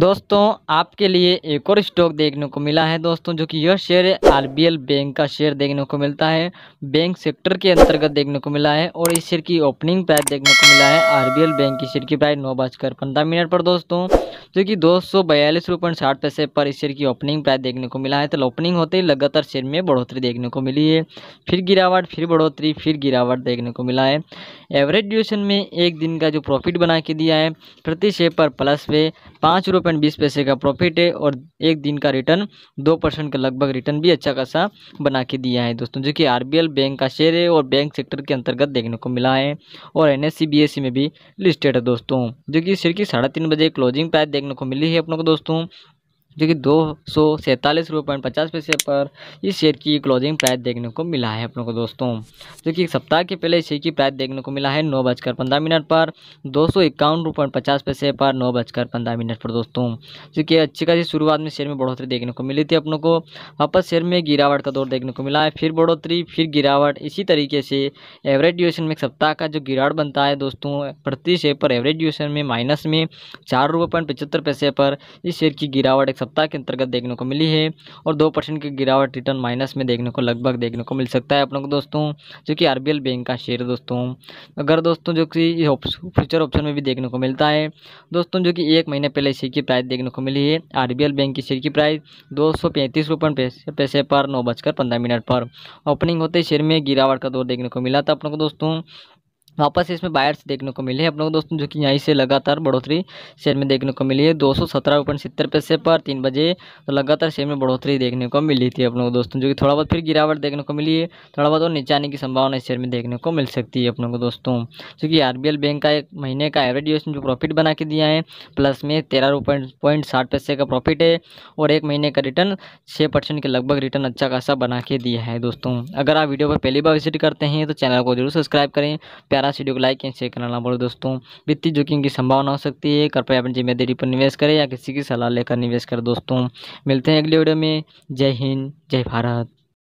दोस्तों आपके लिए एक और स्टॉक देखने को मिला है दोस्तों जो कि यह शेयर बी आरबीएल बैंक का शेयर देखने को मिलता है बैंक सेक्टर के अंतर्गत देखने को मिला है और इस शेयर की ओपनिंग प्राइस देखने को मिला है आरबीएल बैंक की शेयर की प्राइस नौ बजकर पंद्रह मिनट पर दोस्तों जो कि दो सौ बयालीस रुपये साठ पैसे पर इस शेयर की ओपनिंग प्राइस देखने को मिला है तो ओपनिंग होते ही लगातार शेयर में बढ़ोतरी देखने को मिली है फिर गिरावट फिर बढ़ोतरी फिर गिरावट देखने को मिला है एवरेज ड्यूरेशन में एक दिन का जो प्रॉफिट बना के दिया है प्रति शेयर पर प्लस वे पाँच रुपये पॉइंट बीस पैसे का प्रॉफिट है और एक दिन का रिटर्न दो परसेंट का लगभग रिटर्न भी अच्छा खासा बना के दिया है दोस्तों जो कि आर बैंक का शेयर है और बैंक सेक्टर के अंतर्गत देखने को मिला है और एन एस e, e में भी लिस्टेड है दोस्तों जो कि शेयर की साढ़े तीन बजे क्लोजिंग प्राइस देखने को मिली है अपनों को दोस्तों जो कि दो सौ सैंतालीस रुपये पॉइंट पचास पैसे पर इस शेयर की क्लोजिंग प्राइस देखने को मिला है अपनों को दोस्तों जो कि सप्ताह के पहले शेयर की प्राइस देखने को मिला है नौ बजकर पंद्रह मिनट पर दो सौ इक्यावन रुपये पॉइंट पचास पैसे पर नौ बजकर पंद्रह मिनट पर दोस्तों जो कि अच्छी खासी शुरुआत में शेयर में बढ़ोतरी देखने को मिली थी अपनों को वापस शेयर में गिरावट का दौर देखने को मिला है फिर बढ़ोतरी फिर गिरावट इसी तरीके से एवरेज ड्यूरेशन में एक सप्ताह का जो गिरावट बनता है दोस्तों प्रति शेयर पर एवरेज ड्यूरेशन में माइनस में चार रुपये पॉइंट पचहत्तर पैसे पर इस शेयर की गिरावट एक सप्ताह के अंतर्गत देखने को मिली है और दो परसेंट की गिरावट रिटर्न माइनस में देखने को लगभग देखने को मिल सकता है अपनों को दोस्तों जो कि आर बैंक का शेयर दोस्तों अगर दोस्तों जो कि फ्यूचर ऑप्शन में भी देखने को मिलता है दोस्तों जो कि एक महीने पहले शेयर की प्राइस देखने को मिली है आर बैंक की शेयर की प्राइस दो सौ पैसे पर नौ बजकर पंद्रह मिनट पर ओपनिंग होते शेयर में गिरावट का दौर देखने को मिला था अपनों को दोस्तों वापस इसमें बायर्स देखने को मिले हैं अपने को दोस्तों जो कि यहीं से लगातार बढ़ोतरी शेयर में देखने को मिली है दो सौ सत्रह पॉइंट सत्तर पैसे पर तीन बजे तो लगातार शेयर में बढ़ोतरी देखने को मिली थी अपने दोस्तों जो कि थोड़ा बहुत फिर गिरावट देखने को मिली है थोड़ा बहुत और नीचे आने की संभावना इस शेयर में देखने को मिल सकती है अपने को दोस्तों चूँकि आर बैंक का एक महीने का एवरेज उसने जो प्रॉफिट बना के दिया है प्लस में तेरह पॉइंट साठ पैसे का प्रॉफिट है और एक महीने का रिटर्न छः परसेंट के लगभग रिटर्न अच्छा खासा बना के दिया है दोस्तों अगर आप वीडियो पर पहली बार विजिट करते हैं तो चैनल को जरूर सब्सक्राइब करें आ रहा वीडियो को लाइक एंड शेयर करना ना बोलो दोस्तों वित्तीय जोखिम की संभावना हो सकती है कृपया अपनी जिम्मेदारी पर निवेश करें या किसी की सलाह लेकर निवेश करें दोस्तों मिलते हैं अगले वीडियो में जय हिंद जय भारत